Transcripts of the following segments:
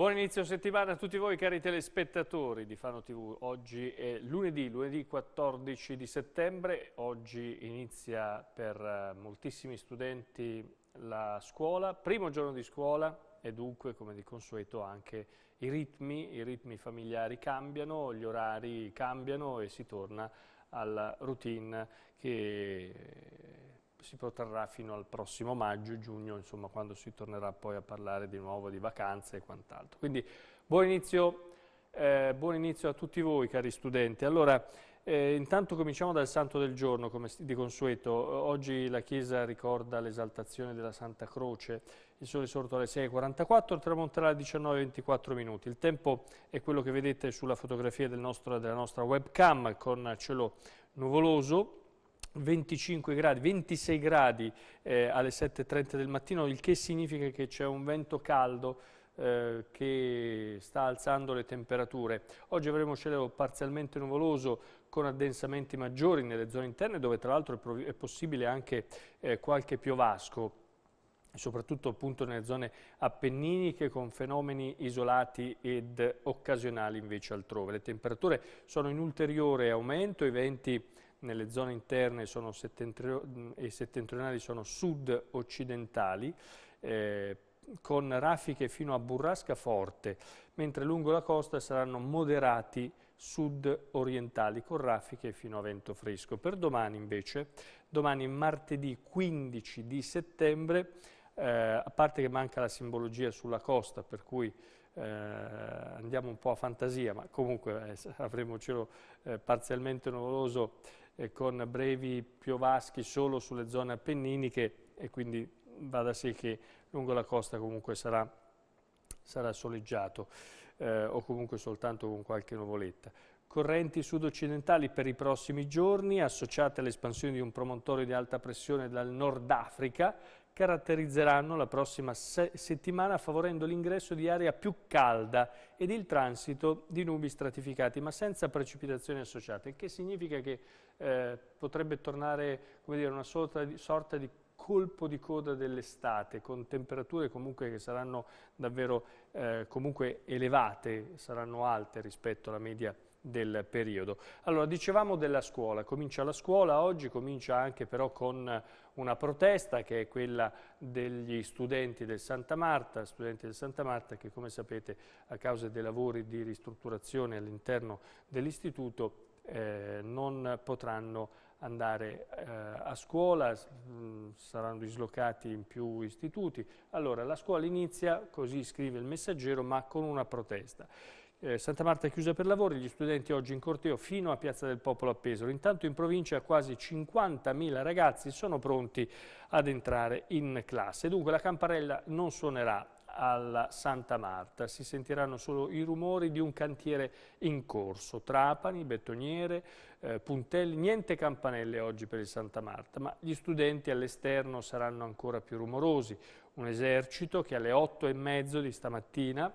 Buon inizio settimana a tutti voi cari telespettatori di Fano TV. Oggi è lunedì, lunedì 14 di settembre. Oggi inizia per eh, moltissimi studenti la scuola, primo giorno di scuola e dunque come di consueto anche i ritmi, i ritmi familiari cambiano, gli orari cambiano e si torna alla routine che si protrarrà fino al prossimo maggio, giugno, insomma, quando si tornerà poi a parlare di nuovo di vacanze e quant'altro. Quindi buon inizio, eh, buon inizio, a tutti voi, cari studenti. Allora, eh, intanto cominciamo dal Santo del Giorno, come di consueto. Oggi la Chiesa ricorda l'esaltazione della Santa Croce. Il sole è sorto alle 6.44, tramonterà alle 19.24 minuti. Il tempo è quello che vedete sulla fotografia del nostro, della nostra webcam con cielo nuvoloso 25 gradi, 26 gradi eh, alle 7.30 del mattino, il che significa che c'è un vento caldo eh, che sta alzando le temperature. Oggi avremo cielo parzialmente nuvoloso con addensamenti maggiori nelle zone interne dove tra l'altro è, è, possibile anche eh, qualche piovasco soprattutto appunto nelle zone appenniniche con fenomeni isolati ed occasionali invece altrove. Le temperature sono in ulteriore aumento, i venti nelle zone interne settentrio e settentrionali sono sud-occidentali, eh, con raffiche fino a burrasca forte, mentre lungo la costa saranno moderati sud-orientali con raffiche fino a vento fresco. Per domani invece, domani martedì 15 di settembre, eh, a parte che manca la simbologia sulla costa, per cui eh, andiamo un po' a fantasia, ma comunque eh, avremo cielo eh, parzialmente nuvoloso con brevi piovaschi solo sulle zone appenniniche e quindi va da sé che lungo la costa comunque sarà, sarà soleggiato eh, o comunque soltanto con qualche nuvoletta. Correnti sud-occidentali per i prossimi giorni associate all'espansione di un promontorio di alta pressione dal Nord Africa caratterizzeranno la prossima se settimana favorendo l'ingresso di aria più calda ed il transito di nubi stratificati, ma senza precipitazioni associate, il che significa che eh, potrebbe tornare come dire, una sorta di, sorta di colpo di coda dell'estate, con temperature comunque che saranno davvero eh, comunque elevate, saranno alte rispetto alla media del periodo. Allora, dicevamo della scuola, comincia la scuola oggi, comincia anche però con una protesta che è quella degli studenti del Santa Marta, studenti del Santa Marta che come sapete a causa dei lavori di ristrutturazione all'interno dell'istituto eh, non potranno andare eh, a scuola, saranno dislocati in più istituti. Allora la scuola inizia, così scrive il messaggero, ma con una protesta. Eh, Santa Marta è chiusa per lavori, gli studenti oggi in corteo fino a Piazza del Popolo a Pesaro. Intanto in provincia quasi 50.000 ragazzi sono pronti ad entrare in classe. Dunque la campanella non suonerà alla Santa Marta. Si sentiranno solo i rumori di un cantiere in corso. Trapani, Bettoniere, eh, Puntelli, niente campanelle oggi per il Santa Marta, ma gli studenti all'esterno saranno ancora più rumorosi. Un esercito che alle 8 e mezzo di stamattina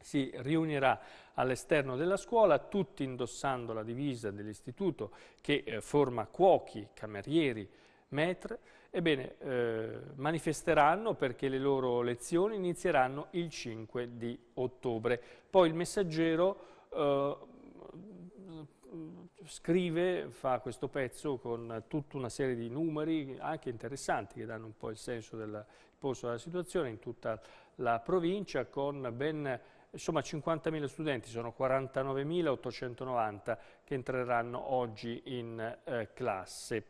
si riunirà all'esterno della scuola, tutti indossando la divisa dell'istituto che eh, forma cuochi, camerieri, maître, ebbene eh, manifesteranno perché le loro lezioni inizieranno il 5 di ottobre. Poi il messaggero eh, scrive, fa questo pezzo con tutta una serie di numeri anche interessanti che danno un po' il senso del posto della situazione in tutta la provincia con ben insomma 50.000 studenti, sono 49.890 che entreranno oggi in eh, classe.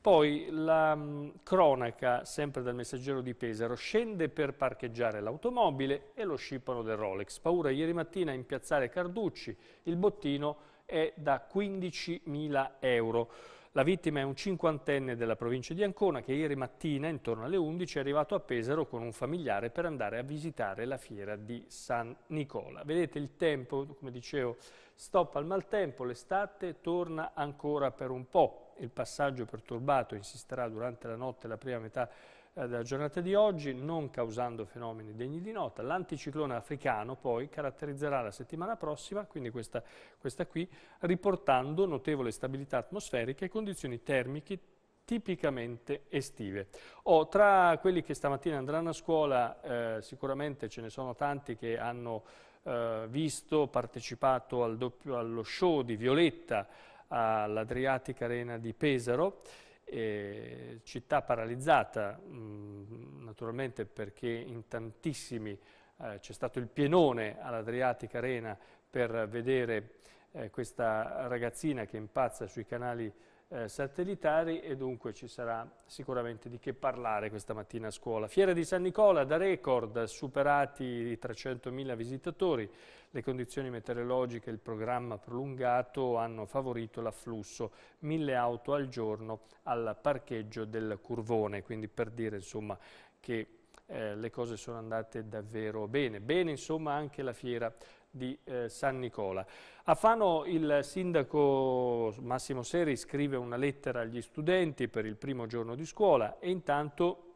Poi la mh, cronaca, sempre dal messaggero di Pesaro, scende per parcheggiare l'automobile e lo scippano del Rolex. Paura ieri mattina in piazzale Carducci, il bottino è da 15.000 euro. La vittima è un cinquantenne della provincia di Ancona che ieri mattina, intorno alle 11, è arrivato a Pesaro con un familiare per andare a visitare la fiera di San Nicola. Vedete il tempo, come dicevo, stop al maltempo, l'estate torna ancora per un po'. Il passaggio perturbato insisterà durante la notte e la prima metà eh, della giornata di oggi, non causando fenomeni degni di nota. L'anticiclone africano poi caratterizzerà la settimana prossima, quindi questa, questa qui, riportando notevole stabilità atmosferica e condizioni termiche tipicamente estive. Oh, tra quelli che stamattina andranno a scuola eh, sicuramente ce ne sono tanti che hanno eh, visto, partecipato al doppio, allo show di Violetta all'Adriatic Arena di Pesaro eh, città paralizzata mm, naturalmente perché in tantissimi eh, c'è stato il pienone all'Adriatic Arena per vedere eh, questa ragazzina che impazza sui canali eh, satellitari e dunque ci sarà sicuramente di che parlare questa mattina a scuola. Fiera di San Nicola da record, superati i 300.000 visitatori, le condizioni meteorologiche e il programma prolungato hanno favorito l'afflusso, mille auto al giorno al parcheggio del Curvone, quindi per dire insomma che eh, le cose sono andate davvero bene. Bene insomma anche la fiera di eh, San Nicola. A Fano il sindaco Massimo Seri scrive una lettera agli studenti per il primo giorno di scuola e intanto,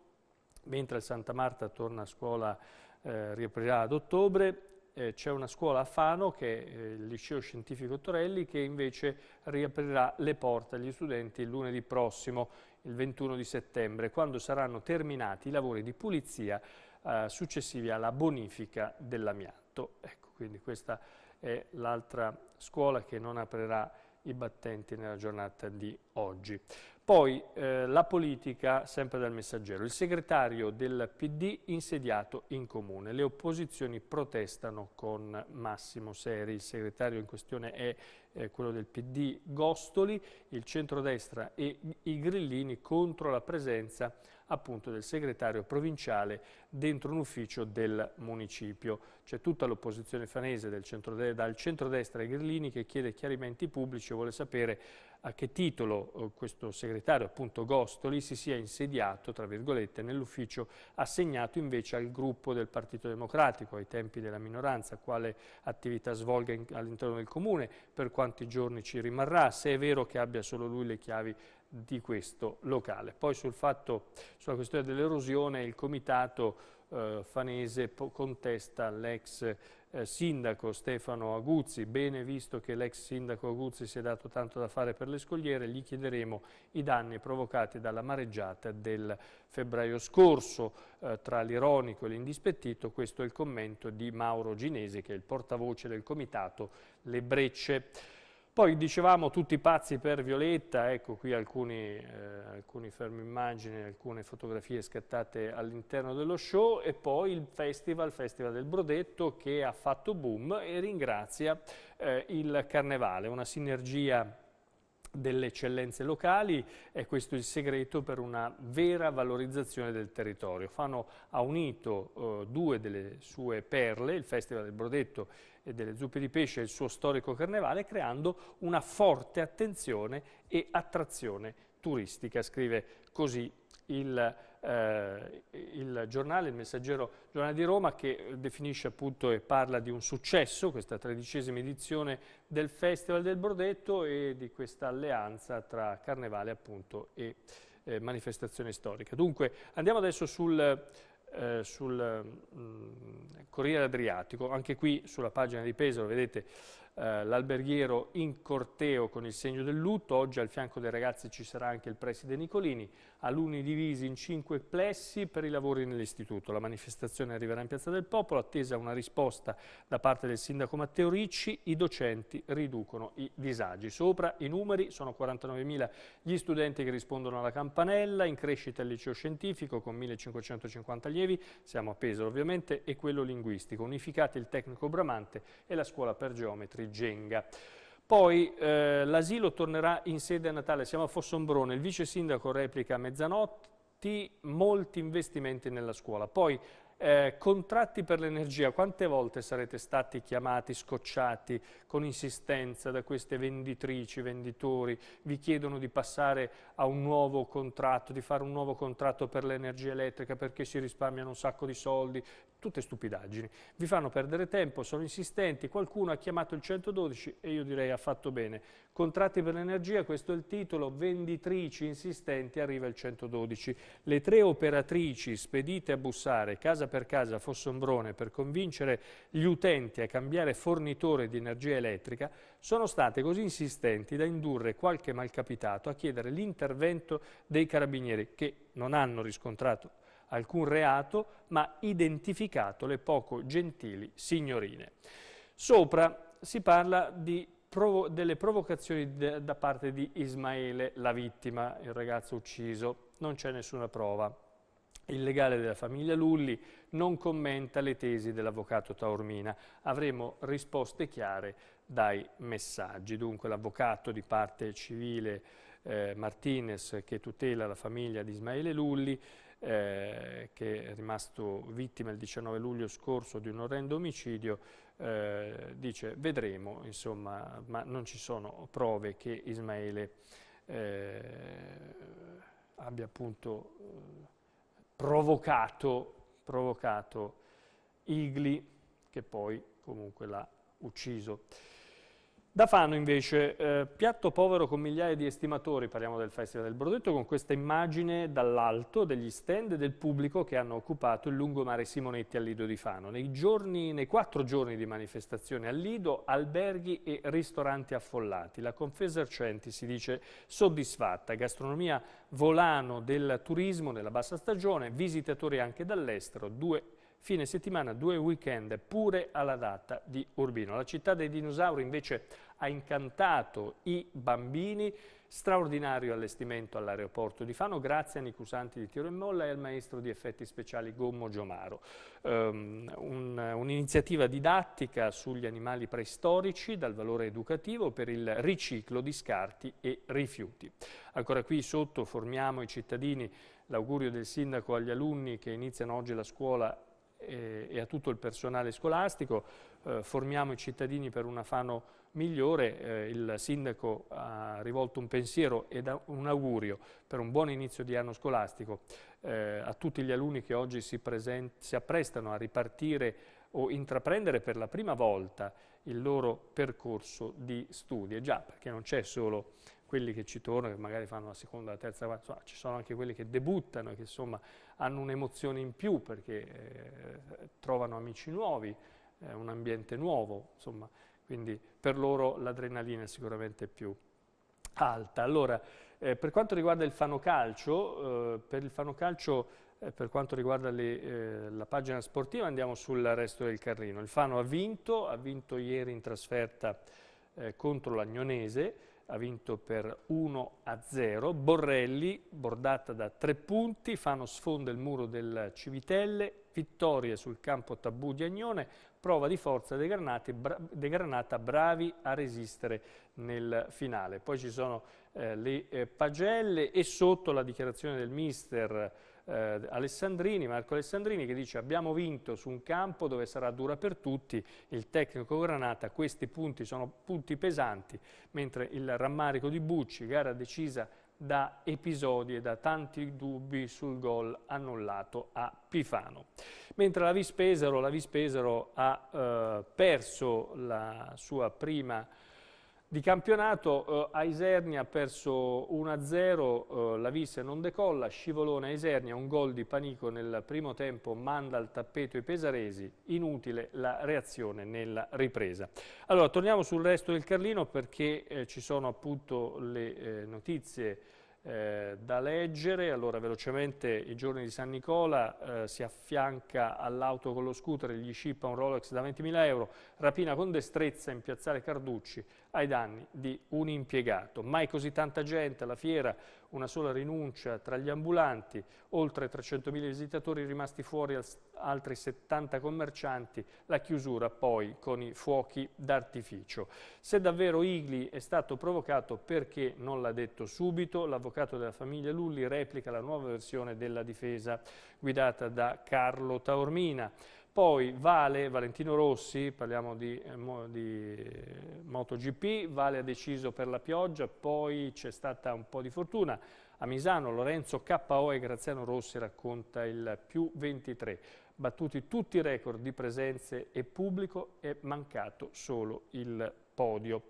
mentre il Santa Marta torna a scuola, eh, riaprirà ad ottobre, eh, c'è una scuola a Fano, che è eh, il Liceo Scientifico Torelli, che invece riaprirà le porte agli studenti lunedì prossimo il 21 di settembre, quando saranno terminati i lavori di pulizia eh, successivi alla bonifica dell'amianto. Ecco, quindi questa è l'altra scuola che non aprirà i battenti nella giornata di oggi. Poi eh, la politica, sempre dal messaggero, il segretario del PD insediato in comune. Le opposizioni protestano con Massimo Seri, il segretario in questione è eh, quello del PD Gostoli, il centrodestra e i grillini contro la presenza appunto del segretario provinciale dentro un ufficio del municipio. C'è tutta l'opposizione fanese centrode dal centrodestra ai grillini che chiede chiarimenti pubblici e vuole sapere a che titolo eh, questo segretario, appunto Gostoli, si sia insediato, tra virgolette, nell'ufficio assegnato invece al gruppo del Partito Democratico, ai tempi della minoranza, quale attività svolga all'interno del Comune, per quanti giorni ci rimarrà, se è vero che abbia solo lui le chiavi di questo locale. Poi sul fatto, sulla questione dell'erosione, il Comitato eh, Fanese contesta l'ex eh, sindaco Stefano Aguzzi. Bene, visto che l'ex sindaco Aguzzi si è dato tanto da fare per le scogliere, gli chiederemo i danni provocati dalla mareggiata del febbraio scorso. Eh, tra l'ironico e l'indispettito, questo è il commento di Mauro Ginesi, che è il portavoce del comitato Le Brecce. Poi dicevamo tutti pazzi per Violetta, ecco qui alcuni, eh, alcuni fermi immagini, alcune fotografie scattate all'interno dello show e poi il festival, il Festival del Brodetto che ha fatto boom e ringrazia eh, il Carnevale, una sinergia delle eccellenze locali e questo è il segreto per una vera valorizzazione del territorio. Fano ha unito eh, due delle sue perle, il Festival del Brodetto e delle zuppe di pesce e il suo storico carnevale, creando una forte attenzione e attrazione turistica, scrive così il, eh, il, giornale, il messaggero giornale di Roma che definisce appunto e parla di un successo, questa tredicesima edizione del Festival del Brodetto e di questa alleanza tra Carnevale appunto e eh, manifestazione storica. Dunque andiamo adesso sul eh, sul mh, mm, Corriere Adriatico, anche qui sulla pagina di Pesaro, vedete eh, l'alberghiero in corteo con il segno del lutto, oggi al fianco dei ragazzi ci sarà anche il preside Nicolini, alunni divisi in cinque plessi per i lavori nell'istituto. La manifestazione arriverà in Piazza del Popolo, attesa una risposta da parte del sindaco Matteo Ricci, i docenti riducono i disagi. Sopra i numeri, sono 49.000 gli studenti che rispondono alla campanella, in crescita il liceo scientifico con 1.550 allievi, siamo a Pesaro ovviamente, e quello linguistico, unificati il tecnico Bramante e la scuola per geometri Genga. Poi eh, l'asilo tornerà in sede a natale, siamo a Fossombrone, il vice sindaco replica a mezzanotte, molti investimenti nella scuola. Poi eh, contratti per l'energia, quante volte sarete stati chiamati, scocciati con insistenza da queste venditrici, venditori, vi chiedono di passare a un nuovo contratto, di fare un nuovo contratto per l'energia elettrica perché si risparmiano un sacco di soldi tutte stupidaggini. Vi fanno perdere tempo, sono insistenti, qualcuno ha chiamato il 112 e io direi ha fatto bene. Contratti per l'energia, questo è il titolo, venditrici insistenti, arriva il 112. Le tre operatrici spedite a bussare casa per casa a Fossombrone per convincere gli utenti a cambiare fornitore di energia elettrica sono state così insistenti da indurre qualche malcapitato a chiedere l'intervento dei carabinieri che non hanno riscontrato alcun reato, ma identificato le poco gentili signorine. Sopra si parla provo delle provocazioni da parte di Ismaele, la vittima, il ragazzo ucciso. Non c'è nessuna prova. Il legale della famiglia Lulli non commenta le tesi dell'avvocato Taormina. Avremo risposte chiare dai messaggi. Dunque l'avvocato di parte civile eh, Martinez che tutela la famiglia di Ismaele Lulli eh, che è rimasto vittima il 19 luglio scorso di un orrendo omicidio, eh, dice vedremo, insomma, ma non ci sono prove che Ismaele eh, abbia appunto eh, provocato, provocato Igli, che poi comunque l'ha ucciso. Da Fano invece, eh, piatto povero con migliaia di estimatori, parliamo del Festival del Brodetto, con questa immagine dall'alto degli stand del pubblico che hanno occupato il lungomare Simonetti al Lido di Fano. Nei, giorni, nei quattro giorni di manifestazione al Lido, alberghi e ristoranti affollati. La Confesercenti si dice soddisfatta, gastronomia volano del turismo nella bassa stagione, visitatori anche dall'estero, due fine settimana, due weekend pure alla data di Urbino. La città dei dinosauri invece ha incantato i bambini, straordinario allestimento all'aeroporto di Fano grazie a Nicusanti di Tiro e Molla e al maestro di effetti speciali Gommo Giomaro. Um, Un'iniziativa un didattica sugli animali preistorici dal valore educativo per il riciclo di scarti e rifiuti. Ancora qui sotto formiamo i cittadini l'augurio del sindaco agli alunni che iniziano oggi la scuola e, e a tutto il personale scolastico, eh, formiamo i cittadini per un afano migliore, eh, il sindaco ha rivolto un pensiero ed un augurio per un buon inizio di anno scolastico eh, a tutti gli alunni che oggi si, si apprestano a ripartire o intraprendere per la prima volta il loro percorso di studi. E già, perché non c'è solo quelli che ci tornano, che magari fanno la seconda, la terza, insomma, ci sono anche quelli che debuttano e che insomma hanno un'emozione in più perché eh, trovano amici nuovi, eh, un ambiente nuovo, insomma, quindi per loro l'adrenalina è sicuramente più alta. Allora, eh, per quanto riguarda il fano fanocalcio, eh, per il fano calcio eh, per quanto riguarda le, eh, la pagina sportiva andiamo sul resto del carrino. Il Fano ha vinto, ha vinto ieri in trasferta contro l'Agnonese, ha vinto per 1 a 0. Borrelli, bordata da tre punti, Fano sfonda il muro del Civitelle, vittoria sul campo tabù di Agnone, prova di forza dei, Granati, bra dei Granata, bravi a resistere nel finale. Poi ci sono eh, le eh, pagelle e sotto la dichiarazione del mister eh, Alessandrini, Marco Alessandrini che dice abbiamo vinto su un campo dove sarà dura per tutti, il tecnico Granata, questi punti sono punti pesanti, mentre il rammarico di Bucci, gara decisa da episodi e da tanti dubbi sul gol annullato a Pifano. Mentre la Vispesero, la Vispesaro ha eh, perso la sua prima di campionato eh, Isernia ha perso 1-0, eh, la vista non decolla, scivolone a Isernia, un gol di panico nel primo tempo, manda al tappeto i pesaresi, inutile la reazione nella ripresa. Allora, torniamo sul resto del Carlino perché eh, ci sono appunto le eh, notizie eh, da leggere. Allora, velocemente, i giorni di San Nicola eh, si affianca all'auto con lo scooter, gli shippa un Rolex da 20.000 euro, rapina con destrezza in piazzale Carducci, ai danni di un impiegato. Mai così tanta gente alla fiera, una sola rinuncia tra gli ambulanti, oltre 300.000 visitatori rimasti fuori, altri 70 commercianti, la chiusura poi con i fuochi d'artificio. Se davvero Igli è stato provocato, perché non l'ha detto subito? L'avvocato della famiglia Lulli replica la nuova versione della difesa guidata da Carlo Taormina. Poi Vale, Valentino Rossi, parliamo di, eh, di, eh, MotoGP, Vale ha deciso per la pioggia, poi c'è stata un po' di fortuna. A Misano Lorenzo KO e Graziano Rossi racconta il più 23. Battuti tutti i record di presenze e pubblico è mancato solo il podio.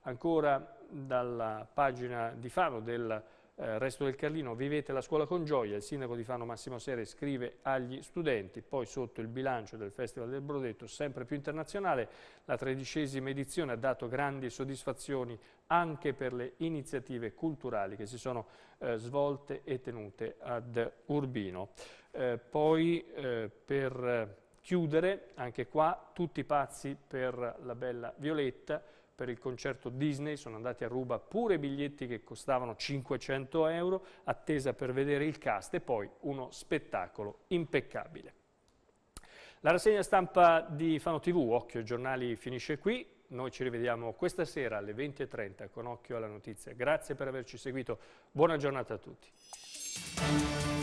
Ancora dalla pagina di Fano del eh, resto del Carlino, vivete la scuola con gioia, il sindaco di Fano Massimo Sere scrive agli studenti, poi sotto il bilancio del Festival del Brodetto, sempre più internazionale, la tredicesima edizione ha dato grandi soddisfazioni anche per le iniziative culturali che si sono eh, svolte e tenute ad Urbino. Eh, poi eh, per eh, chiudere, anche qua, tutti pazzi per la bella Violetta, per il concerto Disney, sono andati a ruba pure biglietti che costavano 500 euro, attesa per vedere il cast e poi uno spettacolo impeccabile. La rassegna stampa di Fano TV, Occhio ai giornali, finisce qui. Noi ci rivediamo questa sera alle 20.30 con Occhio alla notizia. Grazie per averci seguito. Buona giornata a tutti.